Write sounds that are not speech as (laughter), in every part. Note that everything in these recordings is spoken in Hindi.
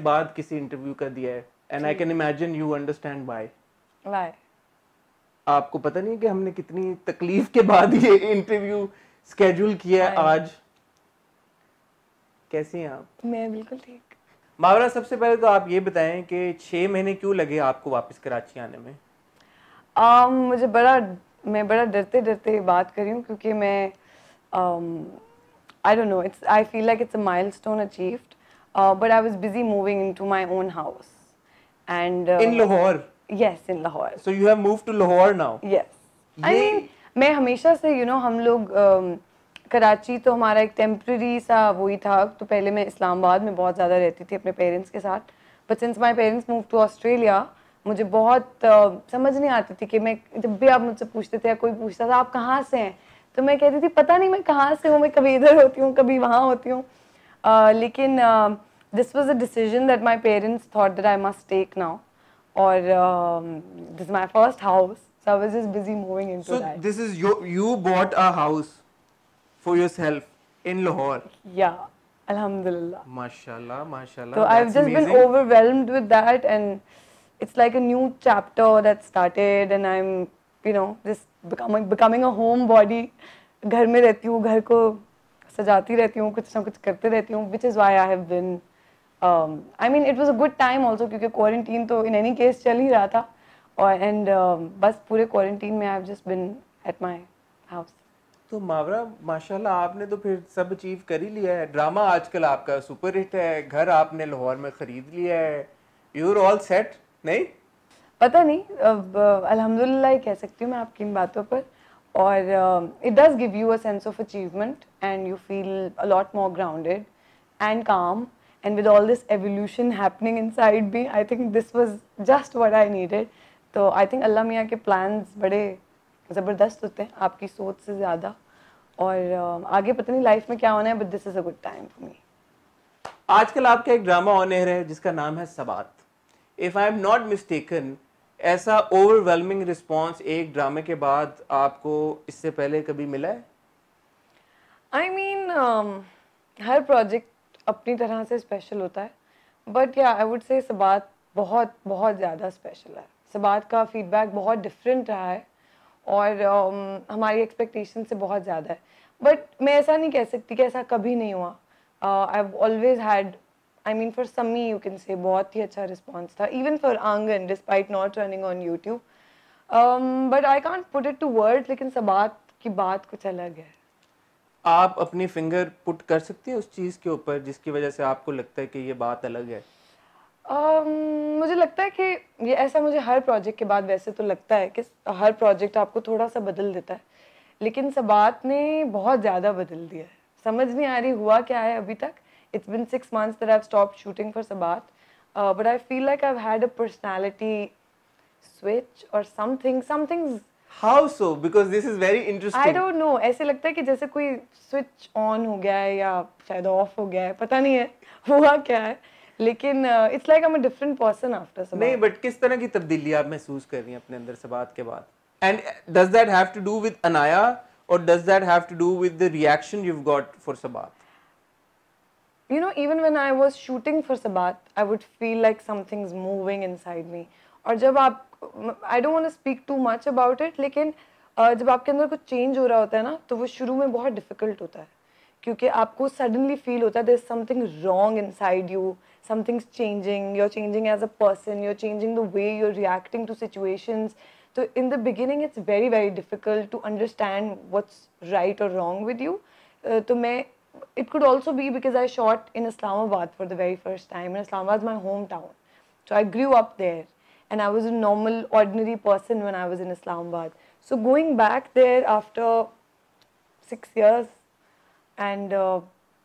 बाद किसी इंटरव्यू का दिया है and I can imagine you understand bye bye आपको पता नहीं है कि हमने कितनी तकलीफ के बाद ये इंटरव्यू स्केड्यूल किया है आज कैसे हैं आप मैं बिल्कुल ठीक मावरा सबसे पहले तो आप ये बताएं कि छः महीने क्यों लगे आपको वापस कराची आने में um, मुझे बड़ा मैं बड़ा डरते डरते बात कर रही हूँ क्योंकि मैं I don't know it's I feel like it's a milestone achieved uh, but I was busy moving into my own house. And uh, in Lahore. Yes, in Lahore. So you have moved to Lahore now. Yes. Ye- I mean, मैं हमेशा से यू नो हम लोग um, कराची तो हमारा एक टेम्प्रेरी सा वो ही था तो पहले मैं इस्लामाबाद में बहुत ज़्यादा रहती थी अपने पेरेंट्स के साथ but since my parents move to Australia मुझे बहुत uh, समझ नहीं आती थी कि मैं जब भी आप मुझसे पूछते थे या कोई पूछता था आप कहाँ से हैं तो मैं कहती थी पता नहीं मैं कहाँ से हूँ मैं कभी इधर होती हूँ कभी वहाँ होती हूँ uh, लेकिन uh, this was a decision that my parents thought that I must take now. Or um, this is my first house. So I was just busy moving into so that. So this is your, you bought a house for yourself in Lahore. Yeah. Alhamdulillah. Mashallah, mashallah. So I've just amazing. been overwhelmed with that and it's like a new chapter that started and I'm, you know, just becoming becoming a homebody. घर में रहती हूँ घर को सजाती रहती हूँ कुछ ना कुछ करते रहती हूँ which is why I have been I mean it was a good time also क्योंकि क्वारंटीन तो इन एनी केस चल ही रहा था और एंड um, बस पूरे क्वारंटीन में I just been at my house तो मावरा माशाल्लाह आपने तो फिर सब अचीव कर ही लिया है ड्रामा आजकल आपका सुपर हिट है घर आपने लाहौर में खरीद लिया है यूर ऑल सेट नहीं पता नहीं अल्हम्दुलिल्लाह कह सकती हूँ मैं आपकी इन बातों पर और it does give you a sense of achievement and you feel a lot more grounded and calm and with all this evolution happening inside me i think this was just what i needed तो आई थिंक अल्लाह मियाँ के प्लान्स बड़े ज़बरदस्त होते हैं आपकी सोच से ज़्यादा और आगे पता नहीं लाइफ में क्या होना है but this is a good time for me आजकल आपका एक ड्रामा ऑन एयर है जिसका नाम है Sabaat if I am not mistaken ऐसा ओवरवेलमिंग रिस्पॉन्स एक ड्रामे के बाद आपको इससे पहले कभी मिला है I I mean mean, um, हर प्रोजेक्ट अपनी तरह से स्पेशल होता है बट या आई वुड से सबात बहुत बहुत ज़्यादा स्पेशल है सबात का फीडबैक बहुत डिफरेंट रहा है और um, हमारी एक्सपेक्टेशन से बहुत ज़्यादा है बट मैं ऐसा नहीं कह सकती कि ऐसा कभी नहीं हुआ I always had I mean for some you can say बहुत ही अच्छा रिस्पॉन्स था even for Aangan despite not running on YouTube but I can't put it to word लेकिन सबात की बात कुछ अलग है आप अपनी फिंगर पुट कर सकती हैं उस चीज़ के ऊपर जिसकी वजह से आपको लगता है कि ये बात अलग है um, मुझे लगता है कि ये ऐसा मुझे हर प्रोजेक्ट के बाद वैसे तो लगता है कि हर प्रोजेक्ट आपको थोड़ा सा बदल देता है लेकिन सबात ने बहुत ज़्यादा बदल दिया है समझ नहीं आ रही हुआ क्या है अभी तक it's been six months that I stop shooting for Sabaat but I feel like I had a personality switch और something somethings how so because this is very interesting I don't know ऐसे लगता है कि जैसे कोई स्विच ऑन हो गया है या शायद ऑफ हो गया है पता नहीं है (laughs) हुआ क्या है लेकिन it's like I am a different person after Sabaat नहीं बट किस तरह की तब्दीली आप महसूस कर रही हैं अपने अंदर सबात के बाद and does that have to do with Anaya और does that have to do with the reaction you have got for Sabaat you know even when I was shooting for Sabaat I would feel like something is moving inside me और जब आप I don't want to speak too much about it लेकिन uh, जब आपके अंदर कुछ चेंज हो रहा होता है ना तो वो शुरू में बहुत डिफिकल्ट होता है क्योंकि आपको सडनली फील होता है there is something wrong inside you somethings changing you're changing as a person you're changing the way you're reacting to situations तो in the beginning it's very very difficult to understand what's right और रॉन्ग विद यू तो मैं it could also be because I shot in Islamabad for the very first time in Islamabad my home town so I grew up there. and I was a normal, ordinary person when I was in Islamabad. So going back there after six years and uh,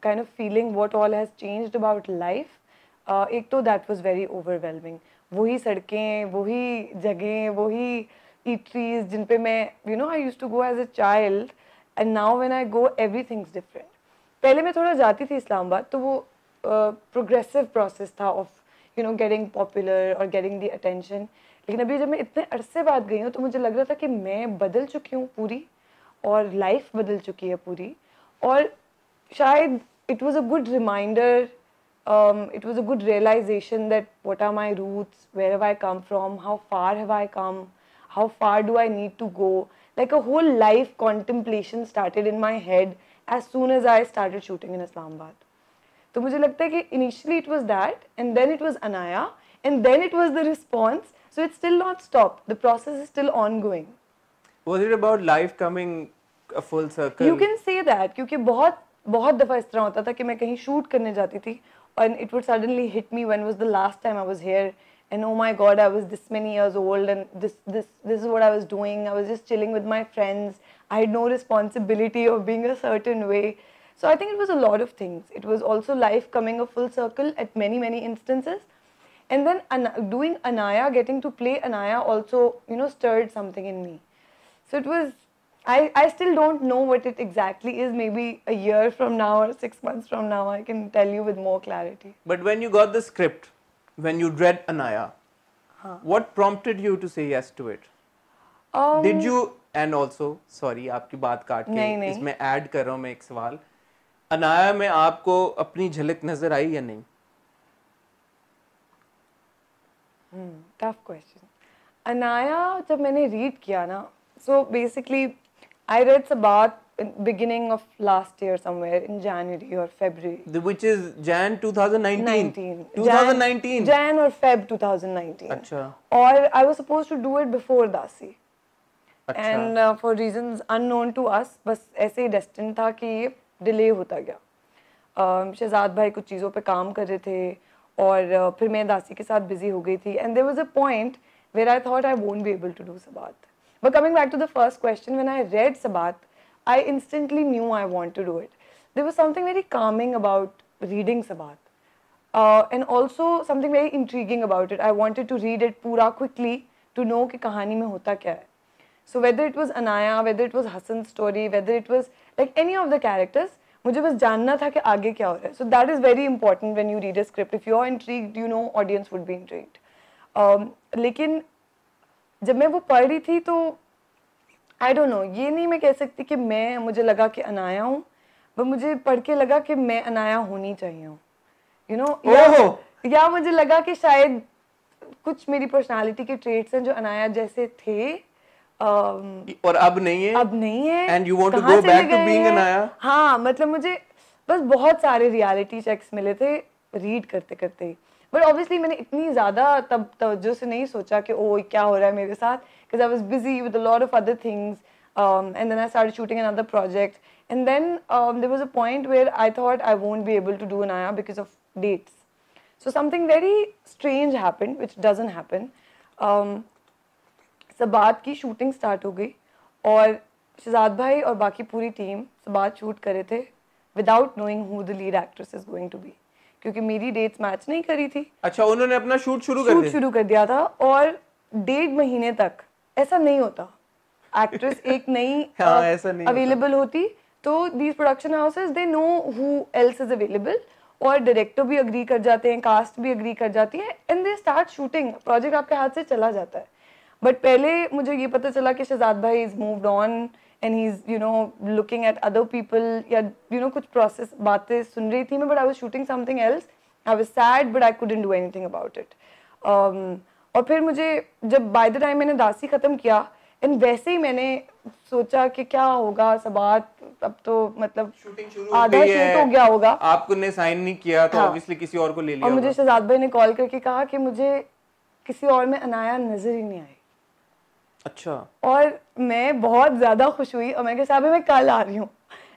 kind of feeling what all has changed about life, uh, ek toh that was very overwhelming. वही सड़कें वही जगहें वही eateries जिन पे मैं you know I used to go as a child and now when I go everything's different. पहले मैं थोड़ा जाती थी इस्लामाबाद तो वो प्रोग्रेसिव uh, था of you know getting popular और गेटिंग दी अटेंशन लेकिन अभी जब मैं इतने अरसे बाद गई हूँ तो मुझे लग रहा था कि मैं बदल चुकी हूँ पूरी और लाइफ बदल चुकी है पूरी और शायद it was a good reminder it was a good realization that what are my roots where have I come from how far have I come how far do I need to go? Like a whole life contemplation started in my head as soon as I started shooting in Islamabad. तो मुझे लगता है कि initially it was that and then it was Anaya and then it was the response so it still not stop the process is still ongoing you can say that क्योंकि बहुत बहुत दफा इस तरह होता था कि मैं कहीं शूट करने जाती थी and it would suddenly hit me one was the last time I was here and oh my god I was this many years old and this is what I was doing I was just chilling with my friends I had no responsibility of being a certain way So I think it was a lot of things. It was also life coming a full circle at many, many instances. And then an doing Anaya, getting to play Anaya also, you know, stirred something in me. So it was, I, I still don't know what it exactly is. Maybe a year from now or six months from now, I can tell you with more clarity. But when you got the script, when you read Anaya, huh. what prompted you to say yes to it? Um, Did you, and also, sorry, आपकी बात काट के इसमें add कर रहा हूँ मैं एक सवाल अनाया में आपको अपनी झलक नजर आई या नहीं टफ hmm, क्वेश्चन अनाया जब मैंने रीड किया ना so basically I reds about beginning of last year somewhere in January और February which is Jan 2019 2019 Jan और फेब 2019 अच्छा और I was supposed to do it before दासी and for reasons unknown to us बस ऐसे ही डेस्टिन था कि डिले होता गया शहजाद भाई कुछ चीज़ों पे काम कर रहे थे और फिर मैं दासी के साथ बिजी हो गई थी and there was a point where I thought I won't be able to do Sabaat but coming back to the first question when I read Sabaat I instantly knew I want to do it there was something very calming about reading Sabaat and also something very intriguing about it I wanted to read it पूरा क्विकली टू नो कि कहानी में होता क्या है So whether it was Anaya, whether it was Hassan's story, whether it was like any of the characters मुझे बस जानना था कि आगे क्या हो रहा है so that is very important when you read a script if you are intrigue you know audience would be intrigued लेकिन जब मैं वो पढ़ रही थी तो आई डोंट नो ये नहीं मैं कह सकती कि मैं मुझे लगा कि अनाया हूँ बट मुझे पढ़ के लगा कि मैं अनाया होनी चाहिए हूँ यू नो या मुझे लगा कि शायद कुछ मेरी पर्सनालिटी के ट्रेट्स हैं जो अनाया जैसे थे Um, और अब नहीं है अब नहीं है and you want to go back to being Anaya हां मतलब मुझे बस बहुत सारे रियलिटी चेक्स मिले थे रीड करते करते बट ऑब्वियसली मैंने इतनी ज़्यादा तब तवज्जो से नहीं सोचा कि ओ क्या हो रहा है मेरे साथ because I was busy with a lot of other things and then I start shooting another project and then there was a point where I thought I won't be able to do Anaya because of dates so something very strange happen which doesn't happen Sabaat की शूटिंग स्टार्ट हो गई और शहजाद भाई और बाकी पूरी टीम सबात शूट कर रहे थे without knowing who the lead actress is going to be क्योंकि मेरी डेट्स मैच नहीं करी थी अच्छा उन्होंने अपना शूट शुरू कर शुरू कर दिया था और डेढ़ महीने तक ऐसा नहीं होता एक्ट्रेस (laughs) एक नई हाँ, अवेलेबल होती तो these production houses they know who else is available और डायरेक्टर भी अग्री कर जाते हैं कास्ट भी अग्री कर जाती है and they start shooting project आपके हाथ से चला जाता है बट पहले मुझे ये पता चला कि शहजाद भाई is moved on and he is you know looking at other people या यू नो कुछ प्रोसेस बातें सुन रही थी मैं but I was shooting something else I was sad but I couldn't do anything about it और फिर मुझे जब बाय द टाइम मैंने दासी ख़त्म किया एंड वैसे ही मैंने सोचा कि क्या होगा सब बात अब तो मतलब आधा शूट हो गया होगा आपको ने साइन नहीं किया तो ऑब्वियसली हाँ। किसी और को ले लिया और मुझे शहजाद भाई ने कॉल करके कहा कि मुझे किसी और में अनाया नजर ही नहीं आई अच्छा और मैं बहुत ज़्यादा खुश हुई और मैं कहा साहब मैं कल आ रही हूँ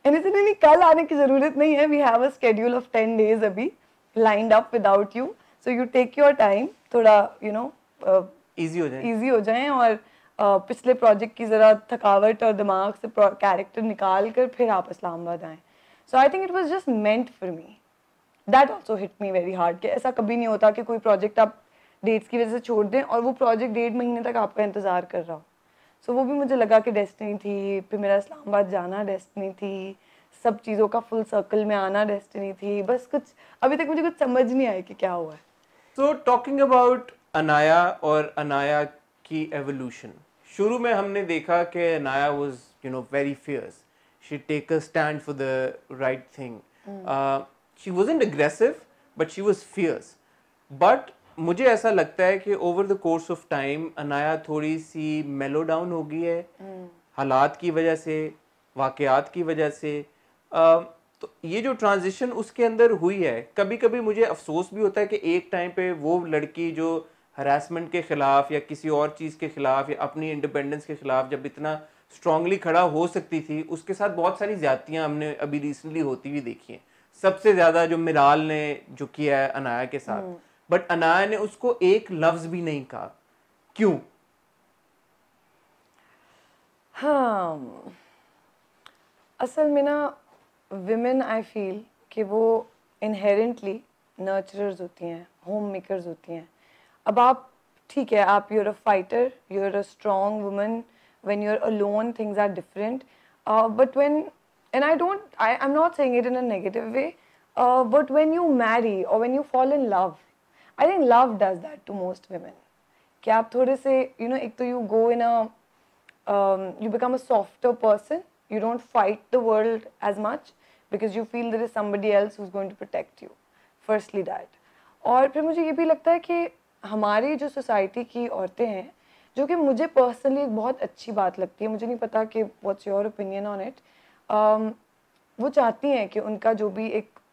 एंड इसने नहीं कल आने की ज़रूरत नहीं है we have a schedule of ten days अभी lined up without you so you take your time थोड़ा यू नो ईजी हो जाए ईजी हो जाए और Uh, पिछले प्रोजेक्ट की ज़रा थकावट और दिमाग से कैरेक्टर निकाल कर फिर आप इस्लामाबाद आए so I think it was just meant for me that also hit me very hard कि ऐसा कभी नहीं होता कि कोई प्रोजेक्ट आप डेट्स की वजह से छोड़ दें और वो प्रोजेक्ट डेढ़ महीने तक आपका इंतज़ार कर रहा हो सो so, वो भी मुझे लगा कि डेस्टिनी थी फिर मेरा इस्लामाबाद जाना डेस्टिनी थी सब चीज़ों का फुल सर्कल में आना डेस्टिनी थी बस कुछ अभी तक मुझे कुछ समझ नहीं आया कि क्या हुआ है सो टॉकिंग अबाउट अनाया और अनाया की एवोल्यूशन शुरू में हमने देखा कि Anaya was you know very fierce she take a stand for the right thing she was in aggressive but she was fierce बट मुझे ऐसा लगता है कि over the course of time Anaya थोड़ी सी मेलो डाउन हो गई है हम्म। हालात की वजह से वाकयात की वजह से आ, तो ये जो ट्रांजिशन उसके अंदर हुई है कभी कभी मुझे अफसोस भी होता है कि एक टाइम पे वो लड़की जो हरासमेंट के ख़िलाफ़ या किसी और चीज़ के ख़िलाफ़ या अपनी इंडिपेंडेंस के ख़िलाफ़ जब इतना स्ट्रांगली खड़ा हो सकती थी उसके साथ बहुत सारी ज्यादतियाँ हमने अभी रिसेंटली होती हुई देखी हैं सबसे ज़्यादा जो मिराल ने जो किया है अनाया के साथ हम्म। बट अनाया ने उसको एक लफ्ज भी नहीं कहा क्यों हाँ असल में ना विमेन आई फील कि वो इनहेरेंटली नर्चरर्स होती हैं होम मेकर्स होती हैं अब आप ठीक है आप you're a fighter you are a strong woman when you are alone things are different but when and I don't I am not saying it in a way but when you marry और when you fall in love I think love does that to most women कि आप थोड़े से यू नो एक तो you go in a you become a softer person you don't fight the world as much because you feel there is somebody else who's going to protect you firstly that और फिर मुझे ये भी लगता है कि हमारी जो सोसाइटी की औरतें हैं जो कि मुझे पर्सनली एक बहुत अच्छी बात लगती है मुझे नहीं पता कि what's your opinion on it वो चाहती हैं कि उनका जो भी एक